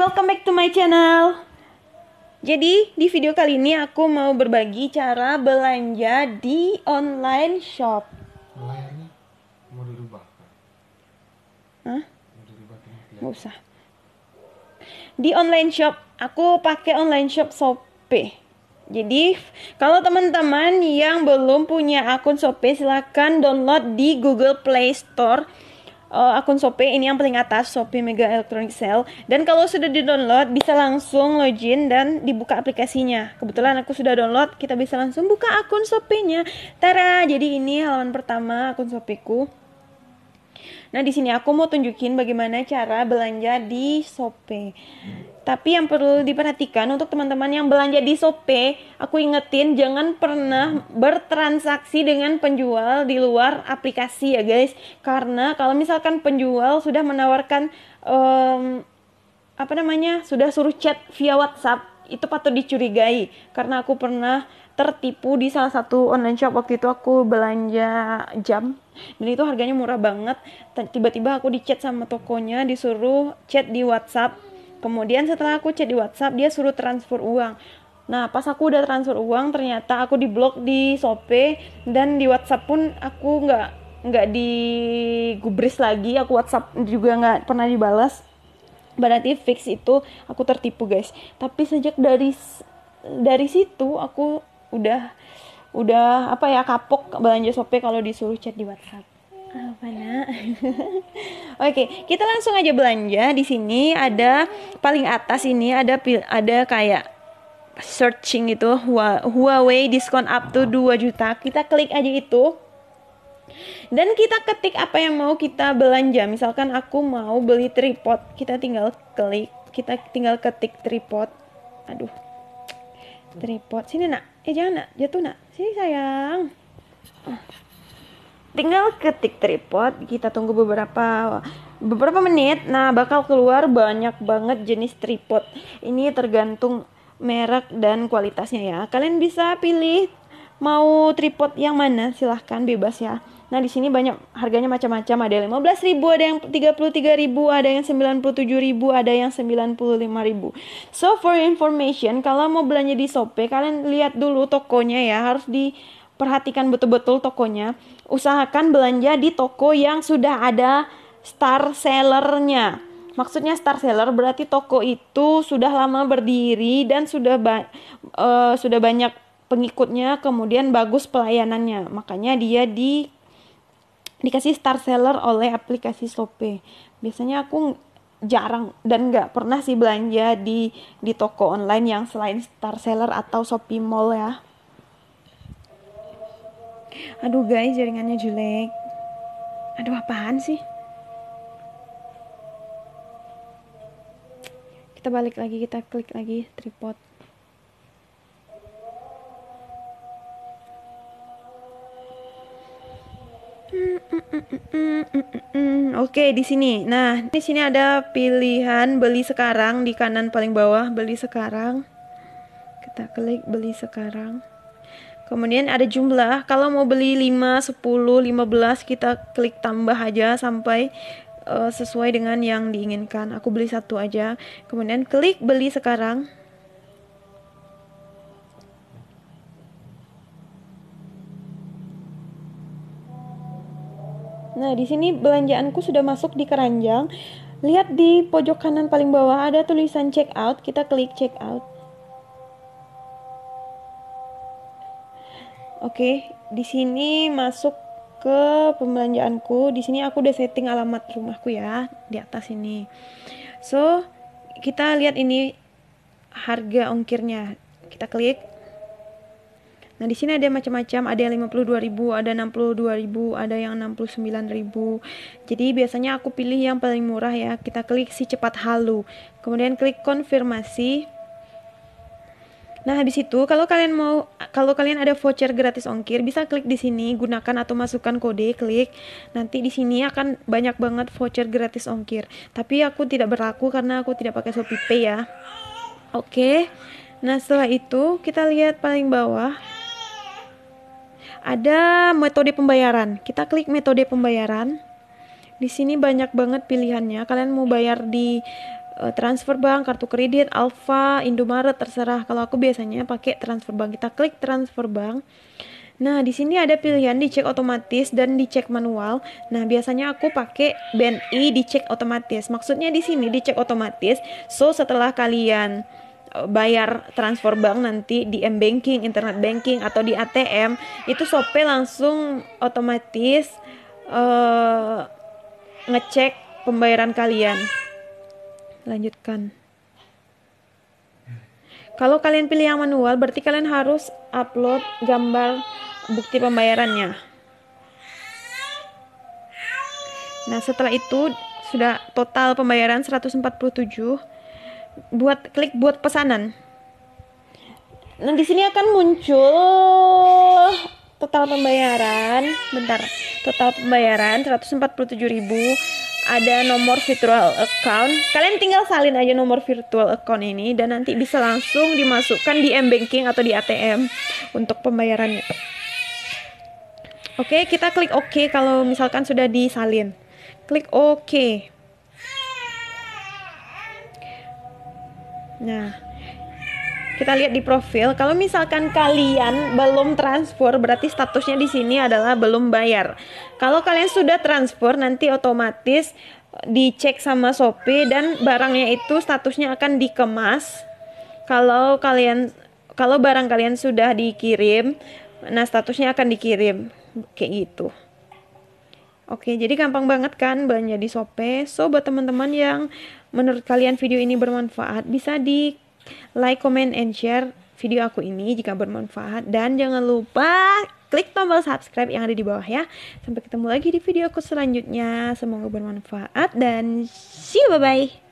welcome back to my channel. Jadi, di video kali ini aku mau berbagi cara belanja di online shop. Layarnya mau dirubah. Hah? Mau dirubah Gak usah. Di online shop, aku pakai online shop Shopee. Jadi, kalau teman-teman yang belum punya akun Shopee, silahkan download di Google Play Store uh, akun Shopee ini yang paling atas Shopee Mega Electronic Sale dan kalau sudah di download bisa langsung login dan dibuka aplikasinya kebetulan aku sudah download kita bisa langsung buka akun Shopee-nya Tara jadi ini halaman pertama akun Shopee ku Nah, di sini aku mau tunjukin bagaimana cara belanja di Shopee. Tapi yang perlu diperhatikan untuk teman-teman yang belanja di Shopee, aku ingetin jangan pernah bertransaksi dengan penjual di luar aplikasi ya, guys. Karena kalau misalkan penjual sudah menawarkan um, apa namanya? sudah suruh chat via WhatsApp itu patut dicurigai karena aku pernah tertipu di salah satu online shop waktu itu aku belanja jam dan itu harganya murah banget tiba-tiba aku dicat sama tokonya disuruh chat di WhatsApp kemudian setelah aku chat di WhatsApp dia suruh transfer uang Nah, pas aku udah transfer uang, ternyata aku di blok di Shopee dan di WhatsApp pun aku nggak nggak digubris lagi. Aku WhatsApp juga nggak pernah dibalas. Berarti fix itu aku tertipu, guys. Tapi sejak dari dari situ aku udah udah apa ya kapok belanja Shopee kalau disuruh chat di WhatsApp. Apa nak? Oke, kita langsung aja belanja. Di sini ada paling atas ini ada ada kayak searching itu Huawei diskon up to 2 juta. Kita klik aja itu. Dan kita ketik apa yang mau kita belanja. Misalkan aku mau beli tripod, kita tinggal klik, kita tinggal ketik tripod. Aduh. Tripod. Sini, Nak eh jangan nak jatuh nak sini sayang tinggal ketik tripod kita tunggu beberapa beberapa menit nah bakal keluar banyak banget jenis tripod ini tergantung merek dan kualitasnya ya kalian bisa pilih mau tripod yang mana silahkan bebas ya Nah, di sini banyak harganya macam-macam. Ada yang 15.000, ada yang 33.000, ada yang 97.000, ada yang 95.000. So for information, kalau mau belanja di Shopee, kalian lihat dulu tokonya ya, harus diperhatikan betul-betul tokonya. Usahakan belanja di toko yang sudah ada star sellernya. Maksudnya star seller berarti toko itu sudah lama berdiri dan sudah ba uh, sudah banyak pengikutnya, kemudian bagus pelayanannya. Makanya dia di dikasih star seller oleh aplikasi Shopee. Biasanya aku jarang dan nggak pernah sih belanja di di toko online yang selain Star Seller atau Shopee Mall ya. Aduh guys, jaringannya jelek. Aduh apaan sih? Kita balik lagi, kita klik lagi tripod. Oke, di sini. Nah, di sini ada pilihan beli sekarang di kanan paling bawah, beli sekarang. Kita klik beli sekarang. Kemudian ada jumlah. Kalau mau beli 5, 10, 15, kita klik tambah aja sampai uh, sesuai dengan yang diinginkan. Aku beli satu aja. Kemudian klik beli sekarang. Nah, di sini belanjaanku sudah masuk di keranjang. Lihat di pojok kanan paling bawah ada tulisan check out, kita klik check out. Oke, di sini masuk ke pembelanjaanku. Di sini aku udah setting alamat rumahku ya di atas ini. So, kita lihat ini harga ongkirnya. Kita klik Nah, di sini ada macam-macam, ada yang 52.000, ada 62.000, ada yang 69.000. Jadi biasanya aku pilih yang paling murah ya. Kita klik si cepat halu. Kemudian klik konfirmasi. Nah, habis itu kalau kalian mau kalau kalian ada voucher gratis ongkir bisa klik di sini, gunakan atau masukkan kode, klik. Nanti di sini akan banyak banget voucher gratis ongkir. Tapi aku tidak berlaku karena aku tidak pakai ShopeePay ya. Oke. Okay. Nah, setelah itu kita lihat paling bawah ada metode pembayaran. Kita klik metode pembayaran. Di sini banyak banget pilihannya. Kalian mau bayar di eh, transfer bank, kartu kredit, Alfa, Indomaret terserah. Kalau aku biasanya pakai transfer bank. Kita klik transfer bank. Nah, di sini ada pilihan dicek otomatis dan dicek manual. Nah, biasanya aku pakai BNI dicek otomatis. Maksudnya di sini dicek otomatis. So, setelah kalian bayar transfer bank nanti di m banking, internet banking atau di ATM itu Shopee langsung otomatis uh, ngecek pembayaran kalian. Lanjutkan. Kalau kalian pilih yang manual, berarti kalian harus upload gambar bukti pembayarannya. Nah, setelah itu sudah total pembayaran 147 buat klik buat pesanan. Nah, di sini akan muncul total pembayaran. Bentar. Total pembayaran 147.000 ada nomor virtual account. Kalian tinggal salin aja nomor virtual account ini dan nanti bisa langsung dimasukkan di M-Banking atau di ATM untuk pembayarannya. Oke, kita klik OK kalau misalkan sudah disalin. Klik OK. Nah, kita lihat di profil. Kalau misalkan kalian belum transfer, berarti statusnya di sini adalah belum bayar. Kalau kalian sudah transfer, nanti otomatis eh, dicek sama Shopee dan barangnya itu statusnya akan dikemas. Kalau kalian kalau barang kalian sudah dikirim, nah statusnya akan dikirim kayak gitu. Oke, jadi gampang banget kan belanja di Shopee. So buat teman-teman yang menurut kalian video ini bermanfaat, bisa di like, comment, and share video aku ini jika bermanfaat. Dan jangan lupa klik tombol subscribe yang ada di bawah ya. Sampai ketemu lagi di video aku selanjutnya. Semoga bermanfaat dan see you bye-bye.